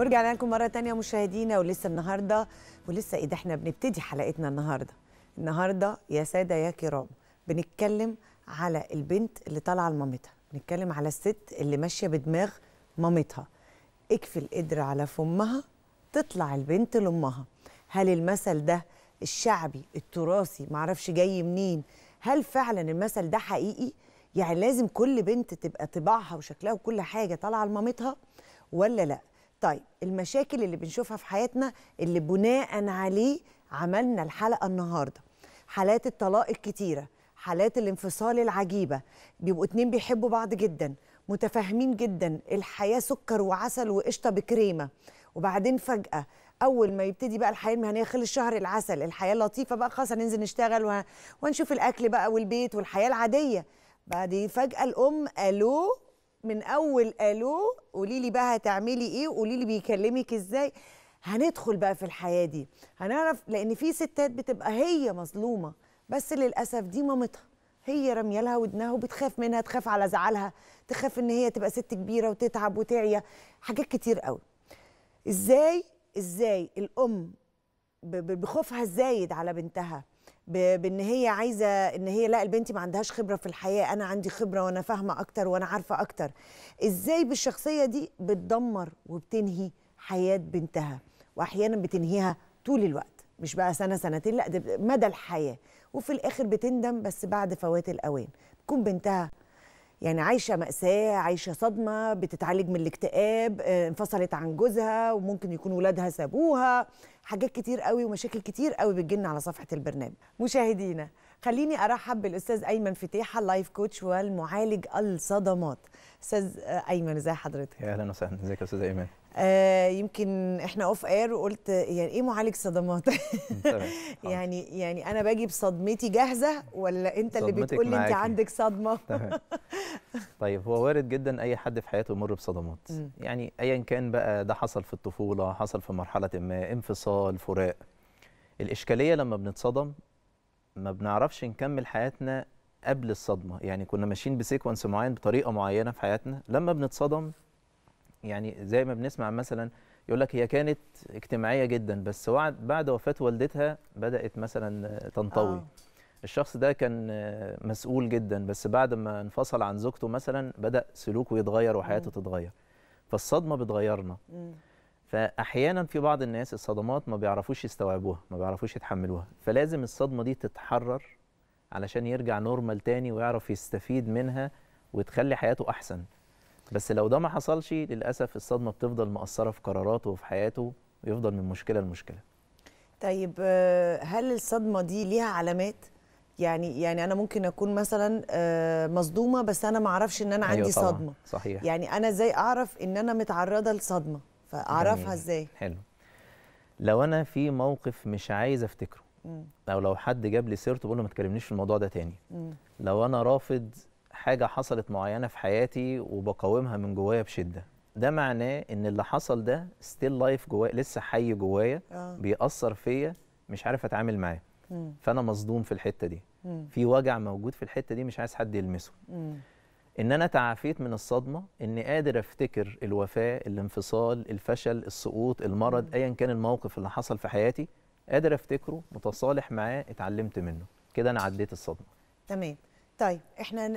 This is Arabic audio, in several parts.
ورجعنا لكم مرة تانية مشاهدينا ولسه النهاردة ولسه إيه ده إحنا بنبتدي حلقتنا النهاردة النهاردة يا سادة يا كرام بنتكلم على البنت اللي طالعة لمامتها بنتكلم على الست اللي ماشية بدماغ مامتها اكفي القدر على فمها تطلع البنت لأمها هل المثل ده الشعبي التراثي معرفش جاي منين هل فعلا المثل ده حقيقي يعني لازم كل بنت تبقى طباعها وشكلها وكل حاجه طالعه لمامتها ولا لا طيب المشاكل اللي بنشوفها في حياتنا اللي بناء عليه عملنا الحلقه النهارده حالات الطلاق الكتيره حالات الانفصال العجيبه بيبقوا اتنين بيحبوا بعض جدا متفاهمين جدا الحياه سكر وعسل وقشطه بكريمه وبعدين فجاه اول ما يبتدي بقى الحياه المهنيه خلص الشهر العسل الحياه اللطيفه بقى خلاص هننزل نشتغل ونشوف الاكل بقى والبيت والحياه العاديه بعدين فجاه الام الو من اول الو قولي لي بقى هتعملي ايه قولي لي بيكلمك ازاي هندخل بقى في الحياه دي هنعرف لان في ستات بتبقى هي مظلومه بس للاسف دي مامتها هي راميه لها ودنها وبتخاف منها تخاف على زعلها تخاف ان هي تبقى ست كبيره وتتعب وتعيا حاجات كتير قوي ازاي ازاي الام بخوفها الزايد على بنتها بان هي عايزه ان هي لا البنت ما عندهاش خبره في الحياه انا عندي خبره وانا فاهمه اكتر وانا عارفه اكتر ازاي بالشخصيه دي بتدمر وبتنهي حياه بنتها واحيانا بتنهيها طول الوقت مش بقى سنه سنتين لا ده مدى الحياه وفي الاخر بتندم بس بعد فوات الاوان تكون بنتها يعني عايشه ماساه عايشه صدمه بتتعالج من الاكتئاب آه، انفصلت عن جوزها وممكن يكون ولادها سابوها حاجات كتير قوي ومشاكل كتير قوي بتجيلنا على صفحه البرنامج مشاهدينا خليني ارحب بالاستاذ ايمن فتيحه اللايف كوتش والمعالج الصدمات استاذ ايمن ازي حضرتك اهلا وسهلا ازيك يا استاذ ايمن آه يمكن احنا اوف اير وقلت يعني ايه معالج صدمات يعني يعني انا باجي بصدمتي جاهزه ولا انت اللي بتقول لي انت عندك صدمه طيب هو وارد جدا اي حد في حياته يمر بصدمات يعني ايا كان بقى ده حصل في الطفوله حصل في مرحله ما انفصال فراق الاشكاليه لما بنتصدم ما بنعرفش نكمل حياتنا قبل الصدمه يعني كنا ماشيين بسيكونس معين بطريقه معينه في حياتنا لما بنتصدم يعني زي ما بنسمع مثلا يقول لك هي كانت اجتماعيه جدا بس بعد وفاه والدتها بدات مثلا تنطوي آه. الشخص ده كان مسؤول جدا بس بعد ما انفصل عن زوجته مثلا بدا سلوكه يتغير وحياته م. تتغير فالصدمه بتغيرنا م. فاحيانا في بعض الناس الصدمات ما بيعرفوش يستوعبوها ما بيعرفوش يتحملوها فلازم الصدمه دي تتحرر علشان يرجع نورمال تاني ويعرف يستفيد منها وتخلي حياته احسن بس لو ده ما حصلش للاسف الصدمه بتفضل مأثره في قراراته وفي حياته ويفضل من مشكله لمشكله طيب آه، هل الصدمه دي ليها علامات يعني يعني انا ممكن اكون مثلا آه، مصدومه بس انا ما اعرفش ان انا أيوة عندي أيوة صدمه صحيح يعني انا ازاي اعرف ان انا متعرضه لصدمه فاعرفها ازاي حلو لو انا في موقف مش عايز افتكره او لو حد جاب لي سيرته بقول له ما تكلمنيش في الموضوع ده تاني لو انا رافض حاجه حصلت معينه في حياتي وبقاومها من جوايا بشده ده معناه ان اللي حصل ده ستيل لايف جوايا لسه حي جوايا آه. بيأثر فيا مش عارف اتعامل معاه فانا مصدوم في الحته دي مم. في وجع موجود في الحته دي مش عايز حد يلمسه مم. ان انا تعافيت من الصدمه اني قادر افتكر الوفاه الانفصال الفشل السقوط المرض ايا كان الموقف اللي حصل في حياتي قادر افتكره متصالح معاه اتعلمت منه كده انا عديت الصدمه تمام طيب احنا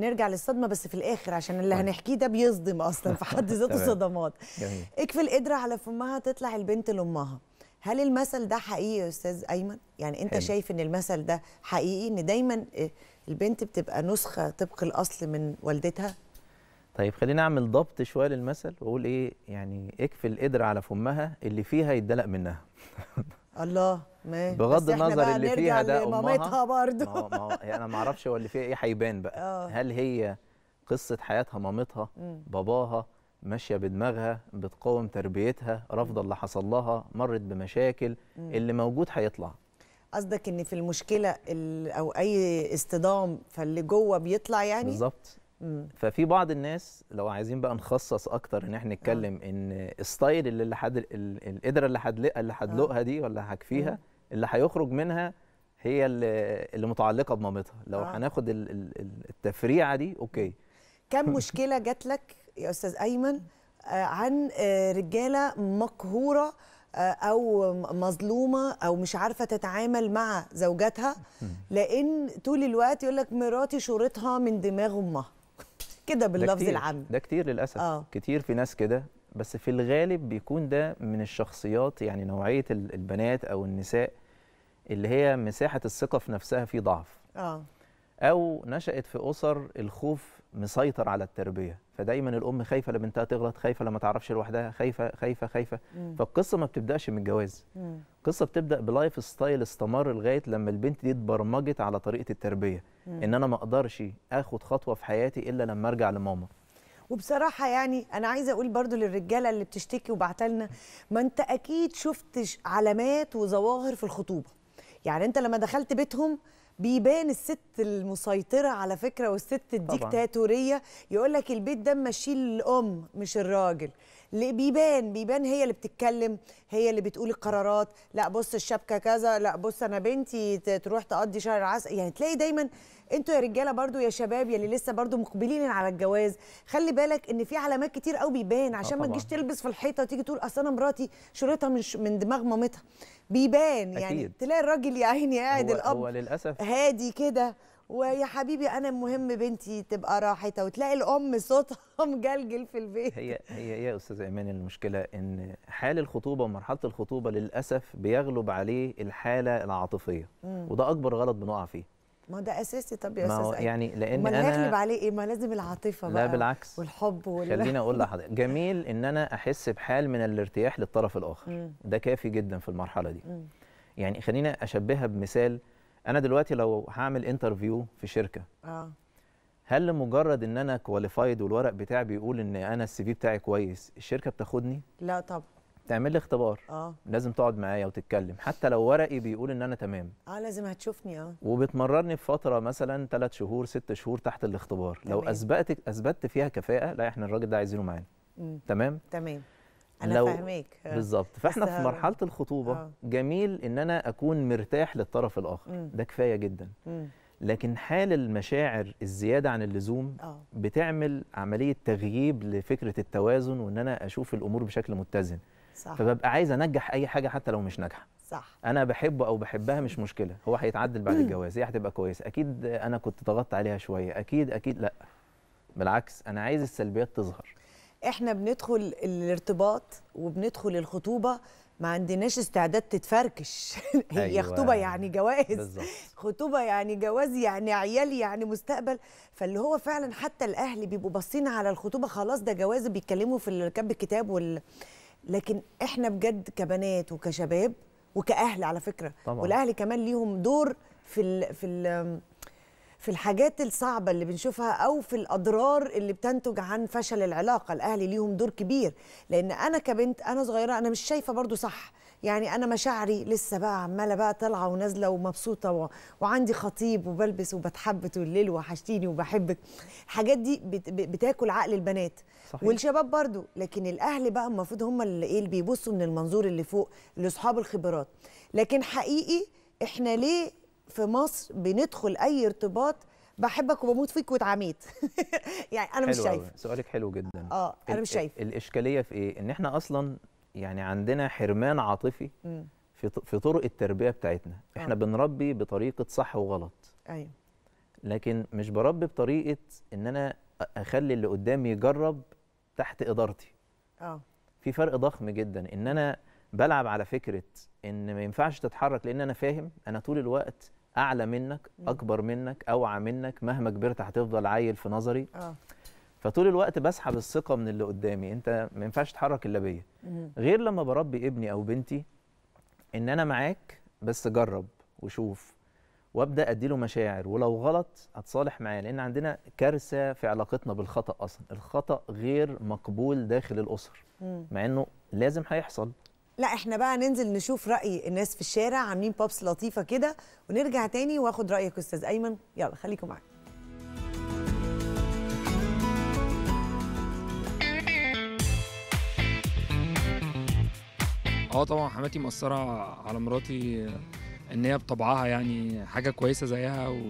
نرجع للصدمه بس في الاخر عشان اللي طيب. هنحكيه ده بيصدم اصلا في حد ذاته صدمات اكفي القدره على فمها تطلع البنت لامها هل المثل ده حقيقي يا استاذ ايمن يعني انت حلو. شايف ان المثل ده حقيقي ان دايما آه، البنت بتبقى نسخه طبق الاصل من والدتها طيب خلينا اعمل ضبط شويه للمثل واقول ايه يعني اكفي القدره على فمها اللي فيها يتدلق منها الله ما بغض النظر اللي فيها ده امها برضه ما هو ما هو يعني انا ما اعرفش هو اللي فيها ايه هيبان بقى أوه. هل هي قصه حياتها مامتها باباها ماشيه بدماغها بتقاوم تربيتها رافضه اللي حصل لها مرت بمشاكل مم. اللي موجود هيطلع قصدك ان في المشكله او اي اصطدام فاللي جوه بيطلع يعني بالظبط ففي بعض الناس لو عايزين بقى نخصص اكتر ان احنا نتكلم آه. ان الستايل اللي اللي حد القدره اللي هدلقها اللي هدلقها آه. دي ولا هكفيها اللي هيخرج منها هي اللي, متعلقه بمامتها لو آه. هناخد التفريعه دي اوكي كم مشكله جات لك يا استاذ ايمن آه، عن آه، رجاله مقهوره او مظلومه او مش عارفه تتعامل مع زوجاتها لان طول الوقت يقول لك مراتي شورتها من دماغ امها كده باللفظ العام ده كتير للاسف آه. كتير في ناس كده بس في الغالب بيكون ده من الشخصيات يعني نوعيه البنات او النساء اللي هي مساحه الثقه في نفسها في ضعف اه او نشات في اسر الخوف مسيطر على التربيه فدايما الام خايفه لبنتها تغلط خايفه لما تعرفش لوحدها خايفه خايفه خايفه مم. فالقصه ما بتبداش من الجواز القصه بتبدا بلايف ستايل استمر لغايه لما البنت دي اتبرمجت على طريقه التربيه ان انا ما اقدرش اخد خطوه في حياتي الا لما ارجع لماما وبصراحه يعني انا عايزه اقول برضو للرجاله اللي بتشتكي وبعتلنا ما انت اكيد شفت علامات وظواهر في الخطوبه يعني انت لما دخلت بيتهم بيبان الست المسيطره على فكره والست الديكتاتوريه يقول لك البيت ده ماشيه الام مش الراجل بيبان بيبان هي اللي بتتكلم هي اللي بتقول القرارات لا بص الشبكه كذا لا بص انا بنتي تروح تقضي شهر العسل يعني تلاقي دايما انتوا يا رجاله برضو يا شباب يلي لسه برضو مقبلين على الجواز خلي بالك ان في علامات كتير قوي بيبان آه، عشان ما تجيش تلبس في الحيطه وتيجي تقول اصل انا مراتي شريطها من من دماغ مامتها بيبان يعني أكيد. تلاقي الراجل يا عيني قاعد الاب هو للاسف هادي كده ويا حبيبي انا المهم بنتي تبقى راحتها وتلاقي الام صوتها مجلجل في البيت هي هي يا استاذه ايمان المشكله ان حال الخطوبه ومرحله الخطوبه للاسف بيغلب عليه الحاله العاطفيه مم. وده اكبر غلط بنقع فيه ما ده اساسي طب يا استاذ يعني لان ما انا عليه ايه ما لازم العاطفه بقى لا بالعكس والحب وال... خليني اقول لحضرتك جميل ان انا احس بحال من الارتياح للطرف الاخر مم. ده كافي جدا في المرحله دي مم. يعني خلينا اشبهها بمثال انا دلوقتي لو هعمل انترفيو في شركه اه هل لمجرد ان انا كواليفايد والورق بتاعي بيقول ان انا السي في بتاعي كويس الشركه بتاخدني لا طبعا تعمل لي اختبار اه لازم تقعد معايا وتتكلم حتى لو ورقي بيقول ان انا تمام اه لازم هتشوفني اه وبتمررني بفتره مثلا ثلاث شهور ست شهور تحت الاختبار تمام. لو اثبتت اثبتت فيها كفاءه لا احنا الراجل ده عايزينه معانا تمام تمام انا فاهمك آه. بالظبط فاحنا في آه، مرحله الخطوبه أوه. جميل ان انا اكون مرتاح للطرف الاخر مم. ده كفايه جدا مم. لكن حال المشاعر الزياده عن اللزوم أوه. بتعمل عمليه تغييب لفكره التوازن وان انا اشوف الامور بشكل متزن صح. فببقى عايز انجح اي حاجه حتى لو مش ناجحه صح انا بحبه او بحبها مش مشكله هو هيتعدل بعد الجواز هي هتبقى كويسه اكيد انا كنت ضغطت عليها شويه اكيد اكيد لا بالعكس انا عايز السلبيات تظهر احنا بندخل الارتباط وبندخل الخطوبه ما عندناش استعداد تتفركش هي أيوة. خطوبه يعني جواز بالزبط. خطوبه يعني جواز يعني عيال يعني مستقبل فاللي هو فعلا حتى الاهل بيبقوا باصين على الخطوبه خلاص ده جواز بيتكلموا في كتاب الكتاب وال... لكن احنا بجد كبنات وكشباب وكاهل على فكره طبعا. والاهل كمان ليهم دور في ال... في ال... في الحاجات الصعبه اللي بنشوفها او في الاضرار اللي بتنتج عن فشل العلاقه الاهل ليهم دور كبير لان انا كبنت انا صغيره انا مش شايفه برضو صح يعني انا مشاعري لسه بقى عماله بقى طالعه ونازله ومبسوطه و... وعندي خطيب وبلبس وبتحبت والليل الليل وحشتيني وبحبك الحاجات دي بت... بتاكل عقل البنات صحيح. والشباب برضو لكن الاهل بقى المفروض هم اللي ايه اللي بيبصوا من المنظور اللي فوق لاصحاب الخبرات لكن حقيقي احنا ليه في مصر بندخل اي ارتباط بحبك وبموت فيك واتعميت يعني انا مش شايفه سؤالك حلو جدا اه انا مش شايفه الاشكاليه في ايه ان احنا اصلا يعني عندنا حرمان عاطفي في في طرق التربيه بتاعتنا آه. احنا آه. بنربي بطريقه صح وغلط ايوه لكن مش بربي بطريقه ان انا اخلي اللي قدامي يجرب تحت ادارتي اه في فرق ضخم جدا ان انا بلعب على فكره ان ما ينفعش تتحرك لان انا فاهم انا طول الوقت اعلى منك اكبر منك اوعى منك مهما كبرت هتفضل عيل في نظري آه. فطول الوقت بسحب الثقه من اللي قدامي انت ما ينفعش تتحرك الا بيا غير لما بربي ابني او بنتي ان انا معاك بس جرب وشوف وابدا اديله مشاعر ولو غلط اتصالح معاه لان عندنا كارثه في علاقتنا بالخطا اصلا الخطا غير مقبول داخل الاسر مع انه لازم هيحصل لا احنا بقى ننزل نشوف راي الناس في الشارع عاملين بابس لطيفه كده ونرجع تاني واخد رايك استاذ ايمن يلا خليكم معايا اه طبعا حماتي مأثرة على مراتي ان هي بطبعها يعني حاجة كويسة زيها و...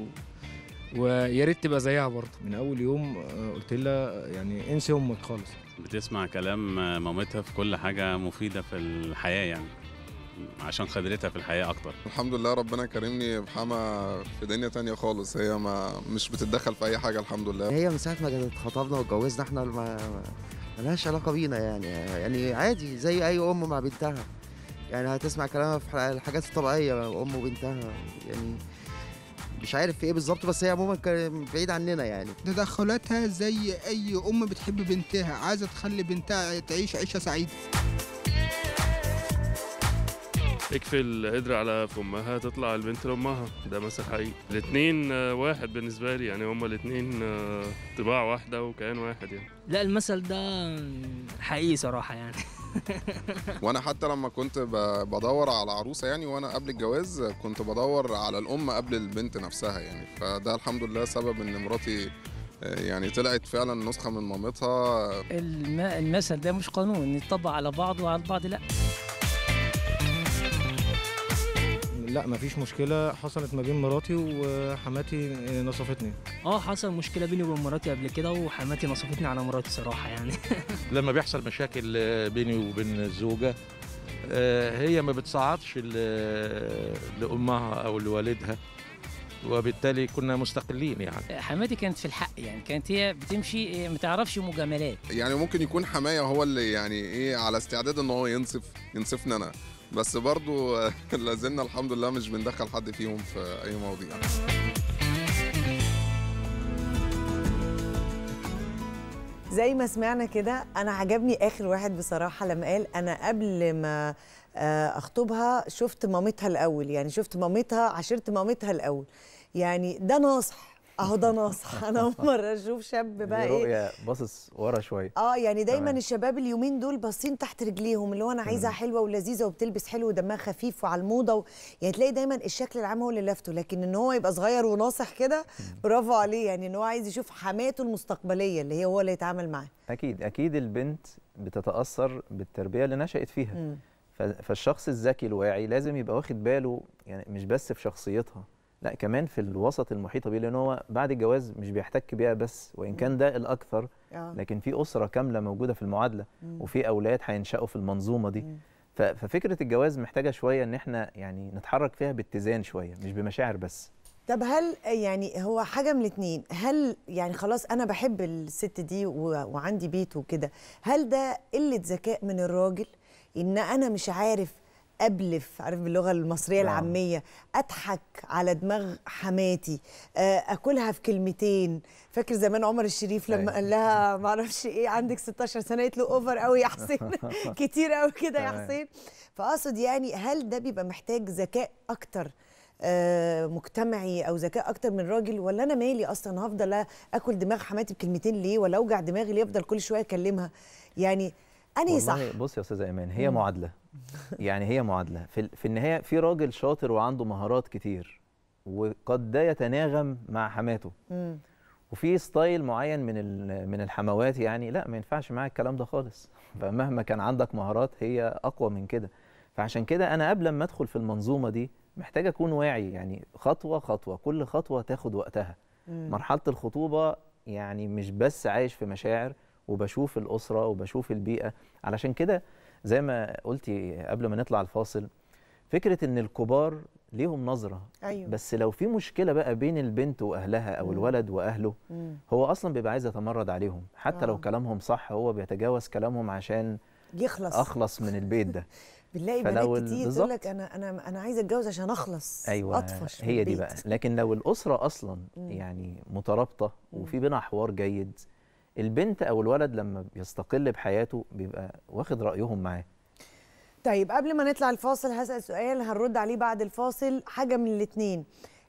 ويا ريت تبقى زيها برضه من اول يوم آه، قلت لها يعني انسي امك خالص بتسمع كلام آه، مامتها في كل حاجه مفيده في الحياه يعني عشان خبرتها في الحياه اكتر الحمد لله ربنا كرمني بحما في دنيا تانية خالص هي ما مش بتتدخل في اي حاجه الحمد لله هي من ساعه ما كانت خطبنا واتجوزنا احنا ما لهاش علاقه بينا يعني يعني عادي زي اي ام مع بنتها يعني هتسمع كلامها في الحاجات الطبيعيه ام وبنتها يعني مش عارف في ايه بالظبط بس هي عموما كانت بعيد عننا يعني تدخلاتها زي اي ام بتحب بنتها عايزه تخلي بنتها تعيش عيشه سعيده تكفي القدرة على فمها تطلع البنت لامها ده مثل حقيقي الاثنين آه، واحد بالنسبه لي يعني هما الاثنين آه، طباع واحده وكيان واحد يعني لا المثل ده حقيقي صراحه يعني وانا حتى لما كنت بدور على عروسه يعني وانا قبل الجواز كنت بدور على الام قبل البنت نفسها يعني فده الحمد لله سبب ان مراتي آه، يعني طلعت فعلا نسخه من مامتها المثل ده مش قانون يطبق على بعض وعلى البعض لا لا مفيش مشكله حصلت ما بين مراتي وحماتي آه، نصفتني اه حصل مشكله بيني وبين مراتي قبل كده وحماتي نصفتني على مراتي صراحه يعني لما بيحصل مشاكل آه، بيني وبين الزوجه آه، هي ما بتصعدش لامها او لوالدها وبالتالي كنا مستقلين يعني حماتي كانت في الحق يعني كانت هي بتمشي ما تعرفش مجاملات يعني ممكن يكون حمايه هو اللي يعني ايه على استعداد ان هو ينصف ينصفني انا بس برضو لازلنا الحمد لله مش بندخل حد فيهم في اي مواضيع زي ما سمعنا كده انا عجبني اخر واحد بصراحه لما قال انا قبل ما آه، اخطبها شفت مامتها الاول يعني شفت مامتها عشرت مامتها الاول يعني ده ناصح اهو ده ناصح انا اول مره اشوف شاب بقى ايه باصص ورا شويه اه يعني دايما تمام. الشباب اليومين دول باصين تحت رجليهم اللي هو انا عايزها حلوه ولذيذه وبتلبس حلو ودمها خفيف وعلى الموضه و... يعني تلاقي دايما الشكل العام هو اللي لافته لكن ان هو يبقى صغير وناصح كده برافو عليه يعني ان هو عايز يشوف حماته المستقبليه اللي هي هو اللي يتعامل معاها اكيد اكيد البنت بتتاثر بالتربيه اللي نشات فيها فالشخص الذكي الواعي لازم يبقى واخد باله يعني مش بس في شخصيتها لا كمان في الوسط المحيطه بيه لان هو بعد الجواز مش بيحتك بيها بس وان كان ده الاكثر آه. لكن في اسره كامله موجوده في المعادله وفي اولاد هينشأوا في المنظومه دي ففكره الجواز محتاجه شويه ان احنا يعني نتحرك فيها باتزان شويه مش بمشاعر بس طب هل يعني هو حاجه من الاثنين هل يعني خلاص انا بحب الست دي وعندي بيت وكده هل ده قله ذكاء من الراجل ان انا مش عارف ابلف عارف باللغه المصريه لا. نعم. العاميه اضحك على دماغ حماتي آه، اكلها في كلمتين فاكر زمان عمر الشريف لما أيوه. قال لها ما اعرفش ايه عندك 16 سنه قالت له اوفر قوي يا حسين كتير قوي كده يا حسين فاقصد يعني هل ده بيبقى محتاج ذكاء اكتر آه، مجتمعي او ذكاء اكتر من راجل ولا انا مالي اصلا هفضل اكل دماغ حماتي بكلمتين ليه ولا اوجع دماغي ليه افضل كل شويه اكلمها يعني انهي صح بص يا استاذه ايمان هي معادله يعني هي معادله في, في النهايه في راجل شاطر وعنده مهارات كتير وقد ده يتناغم مع حماته مم. وفي ستايل معين من من الحموات يعني لا ما ينفعش معاك الكلام ده خالص فمهما كان عندك مهارات هي اقوى من كده فعشان كده انا قبل ما ادخل في المنظومه دي محتاج اكون واعي يعني خطوه خطوه كل خطوه تاخد وقتها مم. مرحله الخطوبه يعني مش بس عايش في مشاعر وبشوف الاسره وبشوف البيئه علشان كده زي ما قلتي قبل ما نطلع الفاصل فكره ان الكبار ليهم نظره أيوة. بس لو في مشكله بقى بين البنت واهلها او مم. الولد واهله مم. هو اصلا بيبقى عايز يتمرد عليهم حتى آه. لو كلامهم صح هو بيتجاوز كلامهم عشان يخلص اخلص من البيت ده بنلاقي بنات كتير تقول لك انا انا انا عايزه اتجوز عشان اخلص أيوة اطفش هي دي بقى لكن لو الاسره اصلا مم. يعني مترابطه وفي بينها حوار جيد البنت او الولد لما بيستقل بحياته بيبقى واخد رايهم معاه طيب قبل ما نطلع الفاصل هسال سؤال هنرد عليه بعد الفاصل حاجه من الاثنين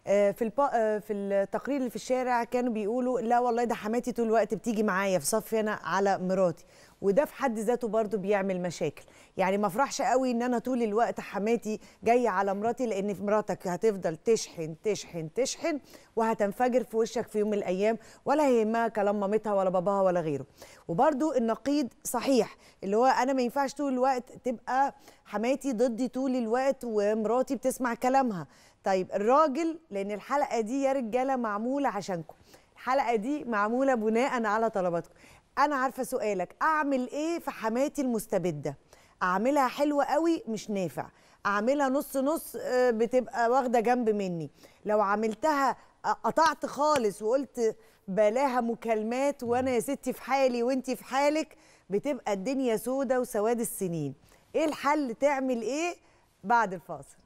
آه، في الب... آه، في التقرير اللي في الشارع كانوا بيقولوا لا والله ده حماتي طول الوقت بتيجي معايا في صفي انا على مراتي وده في حد ذاته برضه بيعمل مشاكل يعني ما افرحش قوي ان انا طول الوقت حماتي جايه على مراتي لان مراتك هتفضل تشحن تشحن تشحن وهتنفجر في وشك في يوم من الايام ولا هيهمها كلام مامتها ولا باباها ولا غيره وبرده النقيض صحيح اللي هو انا ما ينفعش طول الوقت تبقى حماتي ضدي طول الوقت ومراتي بتسمع كلامها طيب الراجل لان الحلقه دي يا رجاله معموله عشانكم الحلقه دي معموله بناء على طلباتكم انا عارفه سؤالك اعمل ايه في حماتي المستبده اعملها حلوه قوي مش نافع اعملها نص نص آه، بتبقى واخده جنب مني لو عملتها آه، قطعت خالص وقلت بلاها مكالمات وانا يا ستي في حالي وانت في حالك بتبقى الدنيا سودة وسواد السنين ايه الحل تعمل ايه بعد الفاصل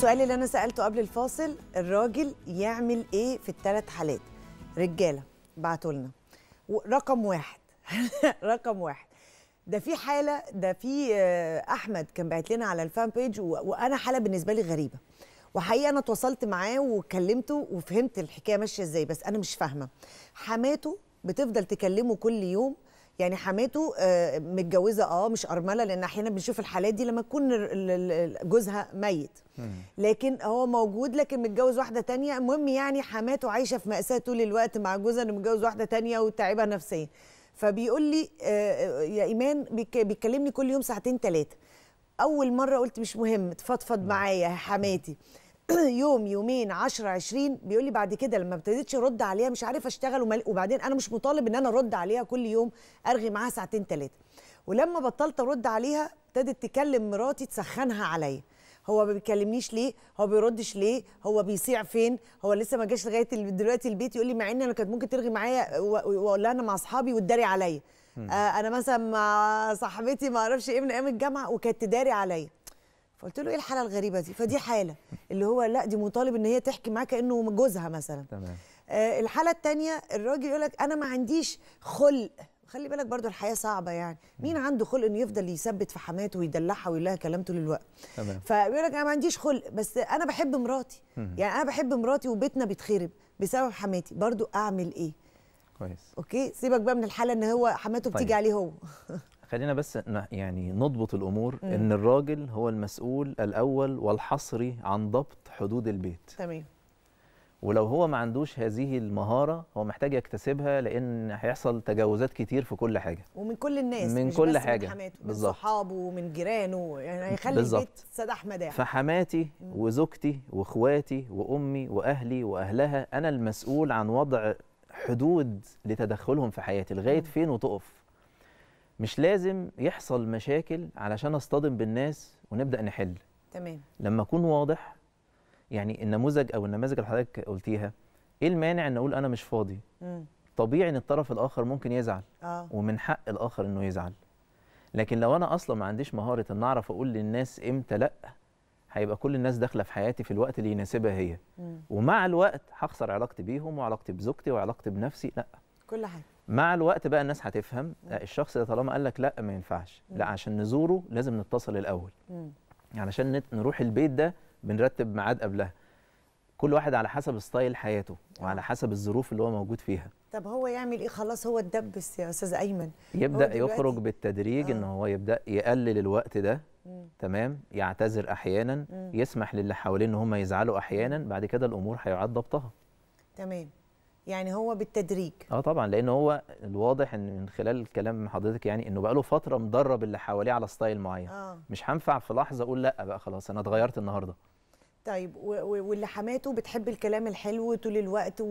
السؤال اللي انا سالته قبل الفاصل الراجل يعمل ايه في الثلاث حالات رجاله بعتوا لنا رقم واحد رقم واحد ده في حاله ده في آه، احمد كان باعت لنا على الفان بيج وانا حاله بالنسبه لي غريبه وحقيقه انا اتواصلت معاه وكلمته وفهمت الحكايه ماشيه ازاي بس انا مش فاهمه حماته بتفضل تكلمه كل يوم يعني حماته آه، متجوزه اه مش ارمله لان احيانا بنشوف الحالات دي لما تكون جوزها ميت لكن هو موجود لكن متجوز واحده تانية المهم يعني حماته عايشه في ماساه طول الوقت مع جوزها انه متجوز واحده تانية وتعبها نفسيا فبيقول لي آه، آه، يا ايمان بيكلمني كل يوم ساعتين ثلاثه اول مره قلت مش مهم تفضفض معايا حماتي يوم يومين 10 20 بيقول لي بعد كده لما ابتديتش ارد عليها مش عارفه اشتغل ومال وبعدين انا مش مطالب ان انا ارد عليها كل يوم ارغي معاها ساعتين ثلاثه ولما بطلت ارد عليها ابتدت تكلم مراتي تسخنها عليا هو ما بيكلمنيش ليه هو بيردش ليه هو بيصيع فين هو لسه ما جاش لغايه دلوقتي البيت يقول لي مع ان انا كانت ممكن ترغي معايا واقول لها انا مع اصحابي وتداري عليا آه انا مثلا مع صاحبتي ما اعرفش ايه من ايام الجامعه وكانت تداري عليا فقلت له ايه الحاله الغريبه دي فدي حاله اللي هو لا دي مطالب ان هي تحكي معاه كانه جوزها مثلا تمام آه الحاله الثانيه الراجل يقول لك انا ما عنديش خلق خلي بالك برضو الحياه صعبه يعني مين عنده خلق انه يفضل يثبت في حماته ويدلعها ويقول لها كلام طول الوقت فبيقول لك انا ما عنديش خلق بس انا بحب مراتي يعني انا بحب مراتي وبيتنا بيتخرب بسبب حماتي برضو اعمل ايه كويس اوكي سيبك بقى من الحاله ان هو حماته طيب. بتيجي عليه هو خلينا بس يعني نضبط الامور مم. ان الراجل هو المسؤول الاول والحصري عن ضبط حدود البيت تمام ولو هو ما عندوش هذه المهاره هو محتاج يكتسبها لان هيحصل تجاوزات كتير في كل حاجه ومن كل الناس من مش كل بس حاجه من حماته من صحابه ومن جيرانه يعني هيخلي بالزبط. البيت سدح مداح يعني. فحماتي وزوجتي واخواتي وامي واهلي واهلها انا المسؤول عن وضع حدود لتدخلهم في حياتي لغايه فين وتقف مش لازم يحصل مشاكل علشان اصطدم بالناس ونبدا نحل تمام لما اكون واضح يعني النموذج او النماذج اللي حضرتك قلتيها ايه المانع ان اقول انا مش فاضي مم. طبيعي ان الطرف الاخر ممكن يزعل آه. ومن حق الاخر انه يزعل لكن لو انا اصلا ما عنديش مهاره ان اعرف اقول للناس امتى لا هيبقى كل الناس داخله في حياتي في الوقت اللي يناسبها هي مم. ومع الوقت هخسر علاقتي بيهم وعلاقتي بزوجتي وعلاقتي بنفسي لا كل حاجه مع الوقت بقى الناس هتفهم آه، الشخص ده طالما قال لك لا ما ينفعش لا عشان نزوره لازم نتصل الاول علشان نروح البيت ده بنرتب ميعاد قبلها كل واحد على حسب ستايل حياته وعلى آه. حسب الظروف اللي هو موجود فيها طب هو يعمل ايه خلاص هو اتدبس يا استاذ ايمن يبدا يخرج بالتدريج آه. ان هو يبدا يقلل الوقت ده مم. تمام يعتذر احيانا مم. يسمح للي حواليه ان هم يزعلوا احيانا بعد كده الامور هيعاد ضبطها تمام يعني هو بالتدريج اه طبعا لان هو الواضح ان من خلال كلام حضرتك يعني انه بقاله فتره مدرب اللي حواليه على ستايل معين آه. مش هنفع في لحظه اقول لا بقى خلاص انا اتغيرت النهارده طيب واللي حماته بتحب الكلام الحلو طول الوقت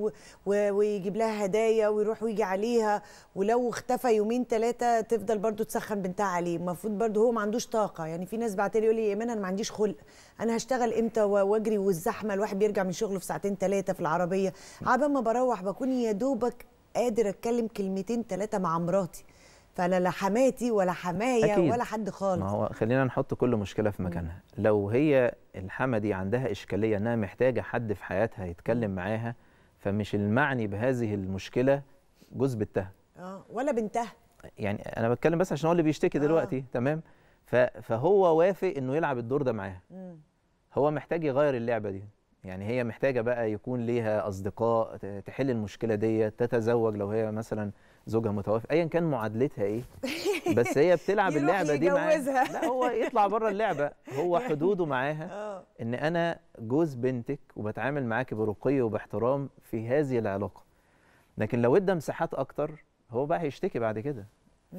ويجيب لها هدايا ويروح ويجي عليها ولو اختفى يومين ثلاثه تفضل برضو تسخن بنتها عليه المفروض برضو هو ما عندوش طاقه يعني في ناس بعت لي يقول لي يا ايمان انا ما عنديش خلق انا هشتغل امتى واجري والزحمه الواحد بيرجع من شغله في ساعتين ثلاثه في العربيه عبا ما بروح بكون يا دوبك قادر اتكلم كلمتين ثلاثه مع مراتي فلا لا حماتي ولا حمايه أكيد. ولا حد خالص ما هو خلينا نحط كل مشكله في مكانها م. لو هي الحمى دي عندها اشكاليه انها محتاجه حد في حياتها يتكلم معاها فمش المعني بهذه المشكله جوز بنتها اه ولا بنتها يعني انا بتكلم بس عشان هو اللي بيشتكي آه. دلوقتي تمام فهو وافق انه يلعب الدور ده معاها هو محتاج يغير اللعبه دي يعني هي محتاجه بقى يكون ليها اصدقاء تحل المشكله دي تتزوج لو هي مثلا زوجها متوفي ايا كان معادلتها ايه بس هي بتلعب اللعبه دي معاها لا هو يطلع بره اللعبه هو حدوده معاها آه. ان انا جوز بنتك وبتعامل معاكي برقي وباحترام في هذه العلاقه لكن لو ادى مساحات اكتر هو بقى هيشتكي بعد كده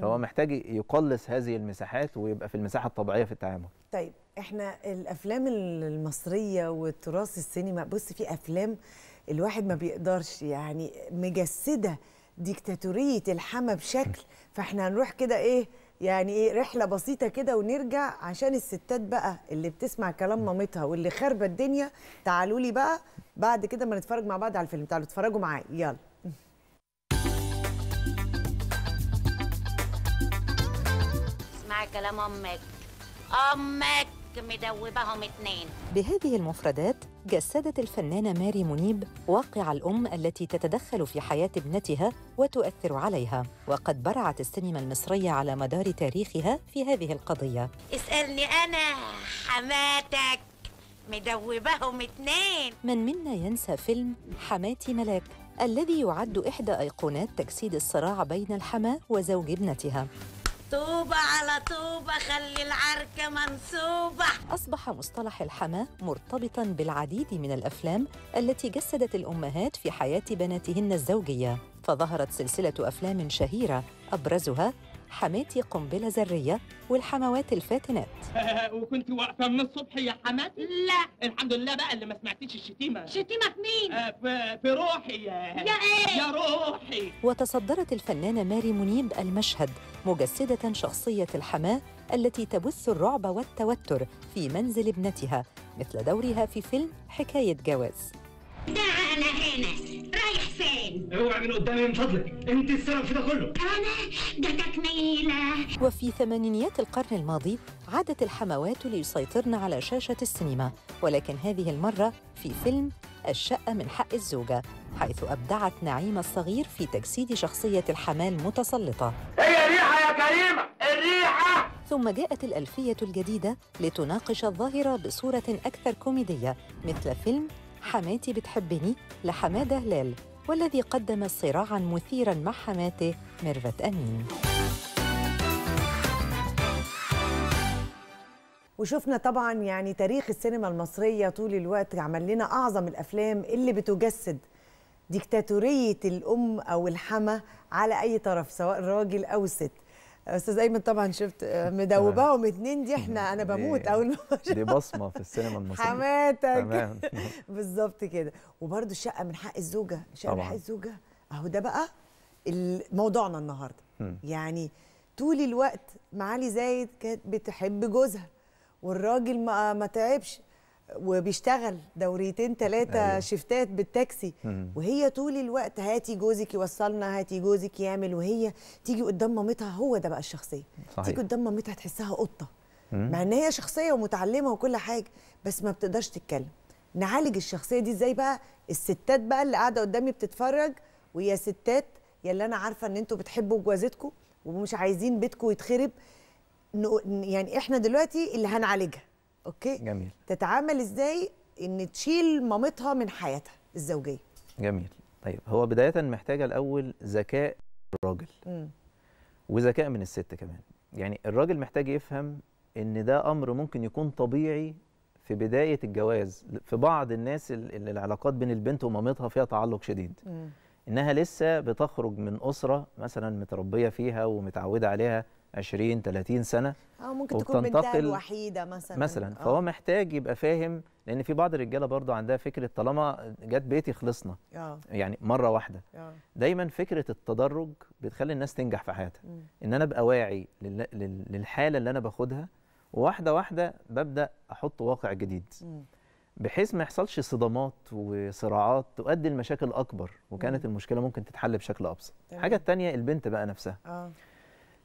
فهو محتاج يقلص هذه المساحات ويبقى في المساحه الطبيعيه في التعامل طيب احنا الافلام المصريه والتراث السينما بص في افلام الواحد ما بيقدرش يعني مجسده ديكتاتوريه الحما بشكل فاحنا هنروح كده ايه يعني ايه رحله بسيطه كده ونرجع عشان الستات بقى اللي بتسمع كلام مامتها واللي خاربه الدنيا تعالوا لي بقى بعد كده ما نتفرج مع بعض على الفيلم تعالوا اتفرجوا معايا يلا اسمعي كلام امك امك مدوبهم اتنين بهذه المفردات جسدت الفنانة ماري منيب واقع الأم التي تتدخل في حياة ابنتها وتؤثر عليها وقد برعت السينما المصرية على مدار تاريخها في هذه القضية اسألني أنا حماتك مدوبهم اتنين من منا ينسى فيلم حماتي ملاك الذي يعد إحدى أيقونات تجسيد الصراع بين الحماة وزوج ابنتها طوبة على طوبة خلي العركة منسوبة أصبح مصطلح الحماة مرتبطاً بالعديد من الأفلام التي جسدت الأمهات في حياة بناتهن الزوجية فظهرت سلسلة أفلام شهيرة أبرزها حماتي قنبلة ذرية والحموات الفاتنات وكنت واقفة من الصبح يا حماتي؟ لا الحمد لله بقى اللي ما سمعتيش الشتيمة شتيمة في مين؟ في آه، روحي يا يا ايه؟ يا روحي وتصدرت الفنانة ماري منيب المشهد مجسدة شخصية الحماة التي تبث الرعب والتوتر في منزل ابنتها مثل دورها في فيلم حكاية جواز ده أنا هنا يا حسين اوعي من قدامي من فضلك انت السبب في ده كله انا ده تكميله وفي ثمانينيات القرن الماضي عادت الحموات ليسيطرن على شاشه السينما ولكن هذه المره في فيلم الشقه من حق الزوجه حيث ابدعت نعيمه الصغير في تجسيد شخصيه الحماه المتسلطه هي ريحه يا كريمه الريحه ثم جاءت الألفية الجديدة لتناقش الظاهرة بصورة أكثر كوميدية مثل فيلم حماتي بتحبني لحماده هلال والذي قدم صراعا مثيرا مع حماته ميرفت امين وشفنا طبعا يعني تاريخ السينما المصريه طول الوقت عمل لنا اعظم الافلام اللي بتجسد ديكتاتوريه الام او الحما على اي طرف سواء الراجل او الست استاذ ايمن طبعا شفت آه، مدوباهم اتنين دي احنا انا بموت اول ما دي بصمه في السينما المصريه حماتك بالظبط كده وبرده الشقه من حق الزوجه الشقه من حق الزوجه اهو ده بقى موضوعنا النهارده يعني طول الوقت معالي زايد كانت بتحب جوزها والراجل ما, ما تعبش وبيشتغل دوريتين ثلاثه أيوة. شفتات بالتاكسي وهي طول الوقت هاتي جوزك يوصلنا هاتي جوزك يعمل وهي تيجي قدام مامتها هو ده بقى الشخصيه صحيح. تيجي قدام مامتها تحسها قطه مع ان هي شخصيه ومتعلمه وكل حاجه بس ما بتقدرش تتكلم نعالج الشخصيه دي ازاي بقى الستات بقى اللي قاعده قدامي بتتفرج ويا ستات يا اللي انا عارفه ان انتوا بتحبوا جوازتكم ومش عايزين بيتكم يتخرب يعني احنا دلوقتي اللي هنعالجها اوكي جميل تتعامل ازاي ان تشيل مامتها من حياتها الزوجيه جميل طيب هو بدايه محتاجه الاول ذكاء الراجل وذكاء من الست كمان يعني الراجل محتاج يفهم ان ده امر ممكن يكون طبيعي في بدايه الجواز في بعض الناس اللي العلاقات بين البنت ومامتها فيها تعلق شديد م. انها لسه بتخرج من اسره مثلا متربيه فيها ومتعوده عليها 20 30 سنه اه ممكن تكون بنتها الوحيده مثلا مثلا أوه. فهو محتاج يبقى فاهم لان في بعض الرجاله برضه عندها فكره طالما جت بيتي خلصنا أوه. يعني مره واحده أوه. دايما فكره التدرج بتخلي الناس تنجح في حياتها مم. ان انا ابقى واعي للحاله اللي انا باخدها وواحده واحده ببدا احط واقع جديد مم. بحيث ما يحصلش صدامات وصراعات تؤدي لمشاكل اكبر وكانت المشكله ممكن تتحل بشكل ابسط الحاجه الثانيه البنت بقى نفسها آه.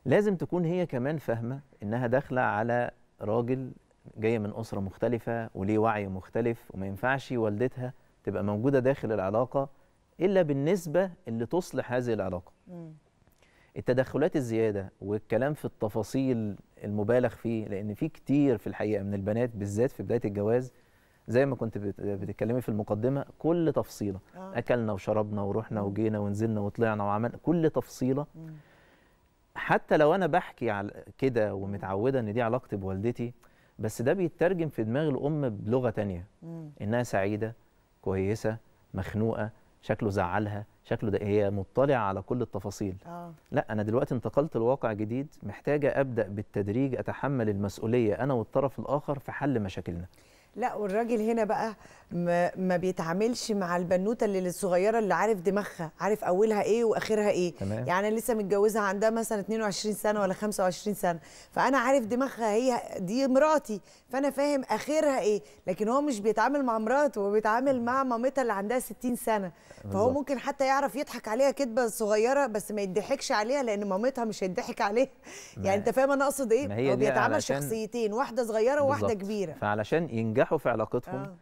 لازم تكون هي كمان فاهمه انها داخله على راجل جايه من اسره مختلفه وليه وعي مختلف وما ينفعش والدتها تبقى موجوده داخل العلاقه الا بالنسبه اللي تصلح هذه العلاقه م. التدخلات الزياده والكلام في التفاصيل المبالغ فيه لان في كتير في الحقيقه من البنات بالذات في بدايه الجواز زي ما كنت بتتكلمي في المقدمه كل تفصيله آه. اكلنا وشربنا ورحنا وجينا ونزلنا وطلعنا وعملنا كل تفصيله م. حتى لو انا بحكي على كده ومتعوده ان دي علاقتي بوالدتي بس ده بيترجم في دماغ الام بلغه تانية انها سعيده كويسه مخنوقه شكله زعلها شكله ده هي مطلعه على كل التفاصيل آه. لا انا دلوقتي انتقلت لواقع جديد محتاجه ابدا بالتدريج اتحمل المسؤوليه انا والطرف الاخر في حل مشاكلنا لا والراجل هنا بقى ما, ما بيتعاملش مع البنوته اللي الصغيره اللي عارف دماغها عارف اولها ايه واخرها ايه تمام. يعني لسه متجوزها عندها مثلا 22 سنه ولا 25 سنه فانا عارف دماغها هي دي مراتي فانا فاهم اخرها ايه لكن هو مش بيتعامل مع مراته هو بيتعامل مع مامتها اللي عندها 60 سنه فهو بالزبط. ممكن حتى يعرف يضحك عليها كدبه صغيره بس ما يضحكش عليها لان مامتها مش هيضحك عليها يعني انت فاهم انا اقصد ايه هو بيتعامل شخصيتين واحده صغيره وواحده كبيره فعلشان ينجح ينجحوا في علاقتهم آه.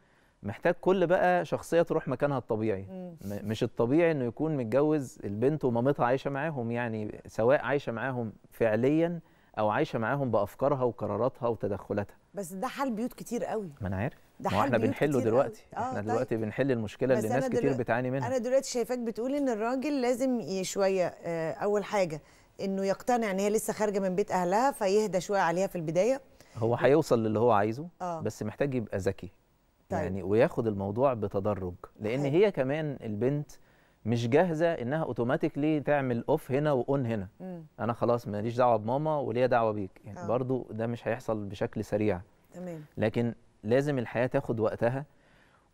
محتاج كل بقى شخصيه تروح مكانها الطبيعي مش الطبيعي انه يكون متجوز البنت ومامتها عايشه معاهم يعني سواء عايشه معاهم فعليا او عايشه معاهم بافكارها وقراراتها وتدخلاتها بس ده حال بيوت كتير قوي ما انا عارف ده حال احنا بنحله دلوقتي آه احنا طيب. دلوقتي بنحل المشكله اللي ناس كتير بتعاني منها انا دلوقتي شايفاك بتقول ان الراجل لازم شويه آه، اول حاجه انه يقتنع ان هي لسه خارجه من بيت اهلها فيهدى شويه عليها في البدايه هو هيوصل للي هو عايزه آه. بس محتاج يبقى ذكي طيب. يعني وياخد الموضوع بتدرج لان هي كمان البنت مش جاهزه انها اوتوماتيكلي تعمل اوف هنا واون هنا مم. انا خلاص ماليش دعوه بماما وليا دعوه بيك يعني آه. برضو ده مش هيحصل بشكل سريع تمام لكن لازم الحياه تاخد وقتها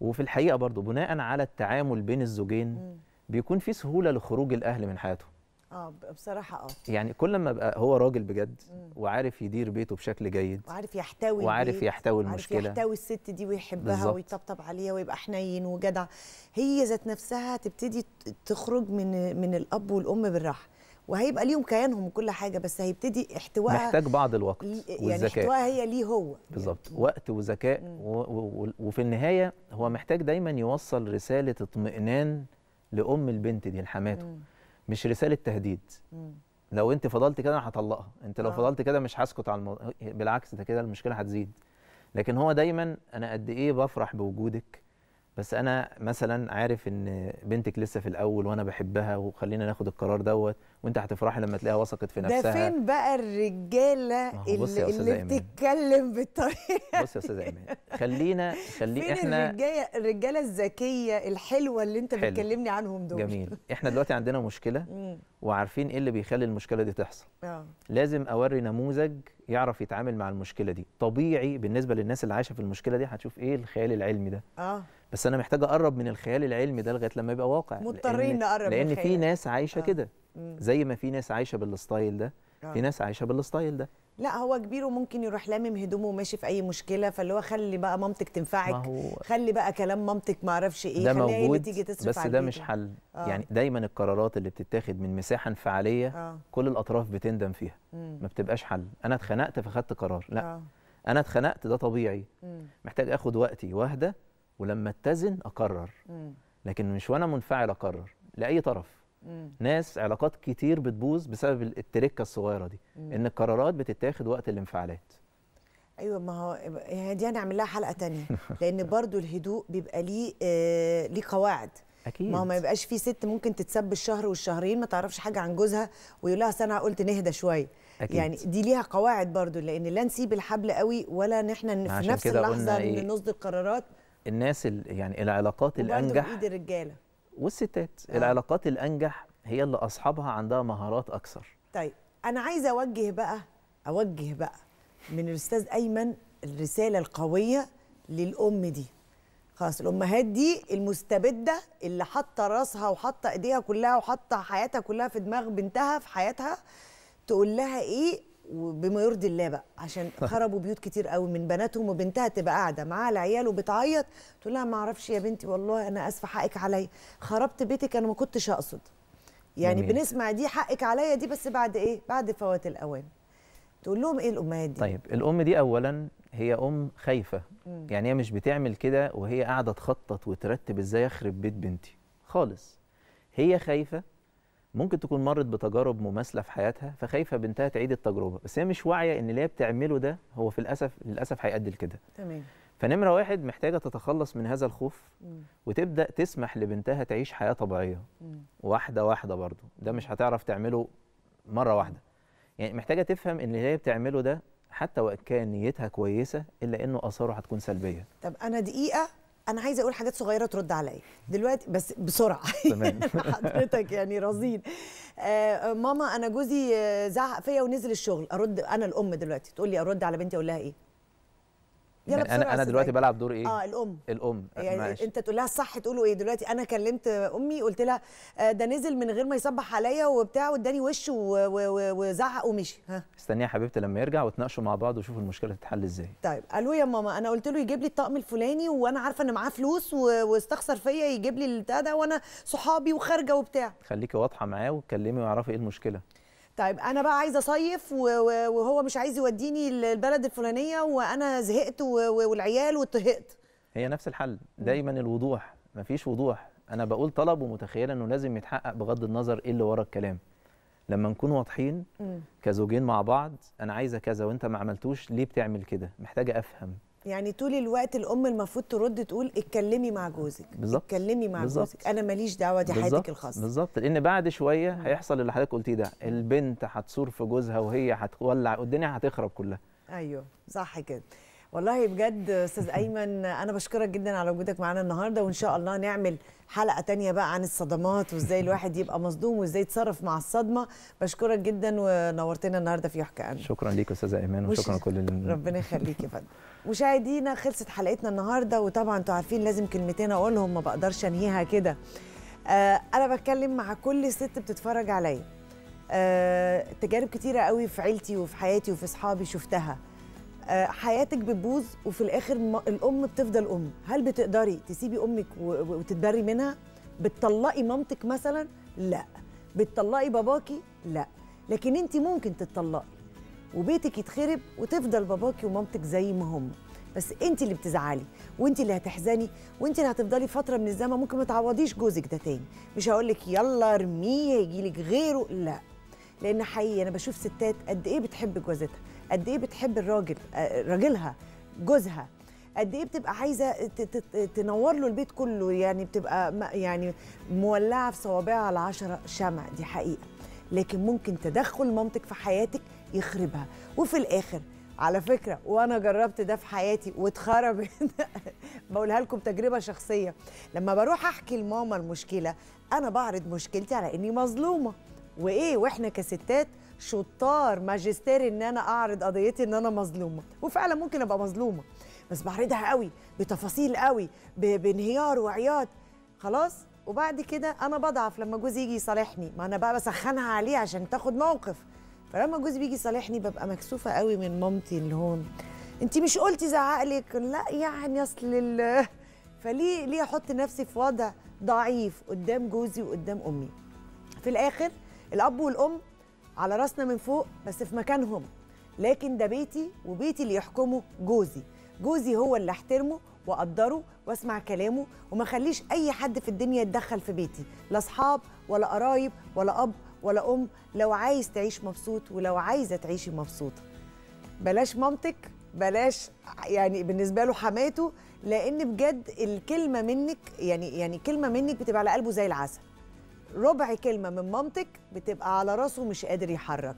وفي الحقيقه برضو بناء على التعامل بين الزوجين مم. بيكون في سهوله لخروج الاهل من حياتهم اه بصراحه اه يعني كل ما بقى هو راجل بجد وعارف يدير بيته بشكل جيد وعارف يحتوي وعارف يحتوي المشكله وعارف يحتوي الست دي ويحبها ويطبطب عليها ويبقى حنين وجدع هي ذات نفسها تبتدي تخرج من من الاب والام بالراحه وهيبقى ليهم كيانهم وكل حاجه بس هيبتدي احتوائها محتاج بعض الوقت يعني والذكاء يعني احتوائها هي ليه هو بالظبط يعني. وقت وذكاء وفي النهايه هو محتاج دايما يوصل رساله اطمئنان لام البنت دي لحماته مش رساله تهديد لو انت فضلت كده انا هطلقها انت لو آه. فضلت كده مش هسكت على الموضوع بالعكس ده كده المشكله هتزيد لكن هو دايما انا قد ايه بفرح بوجودك بس انا مثلا عارف ان بنتك لسه في الاول وانا بحبها وخلينا ناخد القرار دوت وانت هتفرحي لما تلاقيها وثقت في نفسها ده فين بقى الرجاله اللي, اللي بتتكلم بالطريقه بصي يا استاذه ايمان خلينا خلي فين احنا الرجاله الرجاله الذكيه الحلوه اللي انت بتكلمني عنهم دول جميل احنا دلوقتي عندنا مشكله وعارفين ايه اللي بيخلي المشكله دي تحصل آه. لازم اوري نموذج يعرف يتعامل مع المشكله دي طبيعي بالنسبه للناس اللي عايشه في المشكله دي هتشوف ايه الخيال العلمي ده اه بس انا محتاجه اقرب من الخيال العلمي ده لغايه لما يبقى واقع مضطرين نقرب لان في ناس عايشه آه. كده زي ما في ناس عايشه بالستايل ده في آه. ناس عايشه بالستايل ده لا هو كبير وممكن يروح لامم هدومه وماشي في اي مشكله فاللي هو خلي بقى مامتك تنفعك هو خلي بقى كلام مامتك ما اعرفش ايه ده موجود تيجي تصرف بس ده مش حل آه. يعني دايما القرارات اللي بتتاخد من مساحه انفعاليه آه. كل الاطراف بتندم فيها ما بتبقاش حل انا اتخنقت فاخدت قرار لا آه. انا اتخنقت ده طبيعي محتاج اخد وقتي واهدى ولما اتزن اقرر لكن مش وانا منفعل اقرر لاي طرف مم. ناس علاقات كتير بتبوظ بسبب التركه الصغيره دي مم. ان القرارات بتتاخد وقت الانفعالات ايوه ما هو يعني دي هنعمل لها حلقه تانية لان برضو الهدوء بيبقى ليه آه ليه قواعد اكيد ما هو ما يبقاش في ست ممكن تتسب الشهر والشهرين ما تعرفش حاجه عن جوزها ويقول لها انا قلت نهدى شويه أكيد. يعني دي ليها قواعد برضو لان لا نسيب الحبل قوي ولا ان احنا في نفس اللحظه إيه؟ نصدر قرارات الناس يعني العلاقات الانجح ايد الرجاله والستات آه. العلاقات الانجح هي اللي اصحابها عندها مهارات اكثر طيب انا عايزه اوجه بقى اوجه بقى من الاستاذ ايمن الرساله القويه للام دي خلاص الامهات دي المستبده اللي حاطه راسها وحاطه ايديها كلها وحاطه حياتها كلها في دماغ بنتها في حياتها تقول لها ايه وبما يرضي الله بقى عشان خربوا بيوت كتير قوي من بناتهم وبنتها تبقى قاعده معاها العيال وبتعيط تقول لها ما اعرفش يا بنتي والله انا اسفه حقك عليا خربت بيتك انا ما كنتش اقصد يعني جميل. بنسمع دي حقك عليا دي بس بعد ايه بعد فوات الاوان تقول لهم ايه الامهات دي طيب الام دي اولا هي ام خايفه مم. يعني هي مش بتعمل كده وهي قاعده تخطط وترتب ازاي اخرب بيت بنتي خالص هي خايفه ممكن تكون مرت بتجارب مماثله في حياتها فخايفه بنتها تعيد التجربه بس هي مش واعيه ان اللي هي بتعمله ده هو في الاسف للاسف هيؤدي لكده تمام فنمره واحد محتاجه تتخلص من هذا الخوف وتبدا تسمح لبنتها تعيش حياه طبيعيه واحده واحده برضه ده مش هتعرف تعمله مره واحده يعني محتاجه تفهم ان اللي هي بتعمله ده حتى وان كان نيتها كويسه الا انه اثاره هتكون سلبيه طب انا دقيقه انا عايزه اقول حاجات صغيره ترد عليا دلوقتي بس بسرعه تمام حضرتك يعني رزين آه، ماما انا جوزي آه، زعق فيا ونزل الشغل ارد انا الام دلوقتي تقول لي ارد على بنتي اقول لها ايه يعني يلا يعني انا انا دلوقتي بلعب دور ايه اه الام الام يعني ماشي. انت تقول لها صح تقوله ايه دلوقتي انا كلمت امي قلت لها آه، ده نزل من غير ما يصبح عليا وبتاع واداني وش وزعق ومشي ها استني يا حبيبتي لما يرجع وتناقشوا مع بعض وشوفوا المشكله تتحل ازاي طيب قالوا يا ماما انا قلت له يجيب لي الطقم الفلاني وانا عارفه ان معاه فلوس واستخسر فيا يجيب لي البتاع ده وانا صحابي وخارجه وبتاع خليكي واضحه معاه وكلمي واعرفي ايه المشكله طيب انا بقى عايزه اصيف وهو مش عايز يوديني البلد الفلانيه وانا زهقت والعيال وطهقت هي نفس الحل دايما الوضوح مفيش وضوح انا بقول طلب ومتخيله انه لازم يتحقق بغض النظر ايه اللي ورا الكلام لما نكون واضحين كزوجين مع بعض انا عايزه كذا وانت ما عملتوش ليه بتعمل كده محتاجه افهم يعني طول الوقت الام المفروض ترد تقول اتكلمي مع جوزك بالزبط. اتكلمي مع بالزبط. جوزك انا ماليش دعوه دي حياتك الخاصه بالظبط لان بعد شويه هيحصل اللي حضرتك قلتيه ده البنت هتصور في جوزها وهي هتولع والدنيا هتخرب كلها ايوه صح كده والله بجد استاذ ايمن انا بشكرك جدا على وجودك معانا النهارده وان شاء الله نعمل حلقه تانية بقى عن الصدمات وازاي الواحد يبقى مصدوم وازاي يتصرف مع الصدمه بشكرك جدا ونورتنا النهارده في يحكى شكرا ليك استاذه ايمان وشكرا لكل اللي... ربنا يخليك يا فندم مشاهدينا خلصت حلقتنا النهارده وطبعا انتوا عارفين لازم كلمتين اقولهم ما بقدرش انهيها كده آه انا بتكلم مع كل ست بتتفرج عليا آه تجارب كتيره قوي في عيلتي وفي حياتي وفي اصحابي شفتها حياتك بتبوظ وفي الاخر الام بتفضل ام هل بتقدري تسيبي امك وتتبري منها بتطلقي مامتك مثلا لا بتطلقي باباكي لا لكن انت ممكن تتطلقي وبيتك يتخرب وتفضل باباكي ومامتك زي ما هم بس انت اللي بتزعلي وانت اللي هتحزني وانت اللي هتفضلي فتره من الزمن ممكن ما تعوضيش جوزك ده تاني مش هقول لك يلا ارميه يجي لك غيره لا لان حقيقي انا بشوف ستات قد ايه بتحب جوازتها قد ايه بتحب الراجل آه، راجلها جوزها قد ايه بتبقى عايزه تنور له البيت كله يعني بتبقى يعني مولعه في صوابعها على عشرة شمع دي حقيقه لكن ممكن تدخل مامتك في حياتك يخربها وفي الاخر على فكره وانا جربت ده في حياتي واتخرب بقولها لكم تجربه شخصيه لما بروح احكي لماما المشكله انا بعرض مشكلتي على اني مظلومه وايه واحنا كستات شطار ماجستير ان انا اعرض قضيتي ان انا مظلومه وفعلا ممكن ابقى مظلومه بس بعرضها قوي بتفاصيل قوي بانهيار وعياط خلاص وبعد كده انا بضعف لما جوزي يجي يصالحني ما انا بقى بسخنها عليه عشان تاخد موقف فلما جوزي بيجي يصالحني ببقى مكسوفه قوي من مامتي اللي هو انت مش قلتي زعقلك لا يعني اصل فليه ليه احط نفسي في وضع ضعيف قدام جوزي وقدام امي في الاخر الاب والام على راسنا من فوق بس في مكانهم لكن ده بيتي وبيتي اللي يحكمه جوزي جوزي هو اللي احترمه واقدره واسمع كلامه وما خليش اي حد في الدنيا يتدخل في بيتي لا اصحاب ولا قرايب ولا اب ولا ام لو عايز تعيش مبسوط ولو عايزه تعيشي مبسوطه بلاش مامتك بلاش يعني بالنسبه له حماته لان بجد الكلمه منك يعني يعني كلمه منك بتبقى على قلبه زي العسل ربع كلمه من مامتك بتبقى على راسه مش قادر يحرك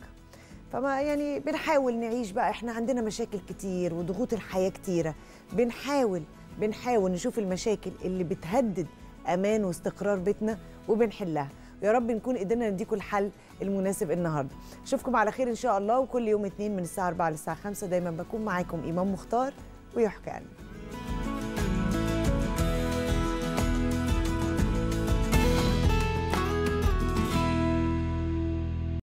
فما يعني بنحاول نعيش بقى احنا عندنا مشاكل كتير وضغوط الحياه كتيره بنحاول بنحاول نشوف المشاكل اللي بتهدد امان واستقرار بيتنا وبنحلها يا رب نكون قدرنا نديكم الحل المناسب النهارده اشوفكم على خير ان شاء الله وكل يوم اثنين من الساعه 4 للساعه 5 دايما بكون معاكم ايمان مختار ويحكي عنه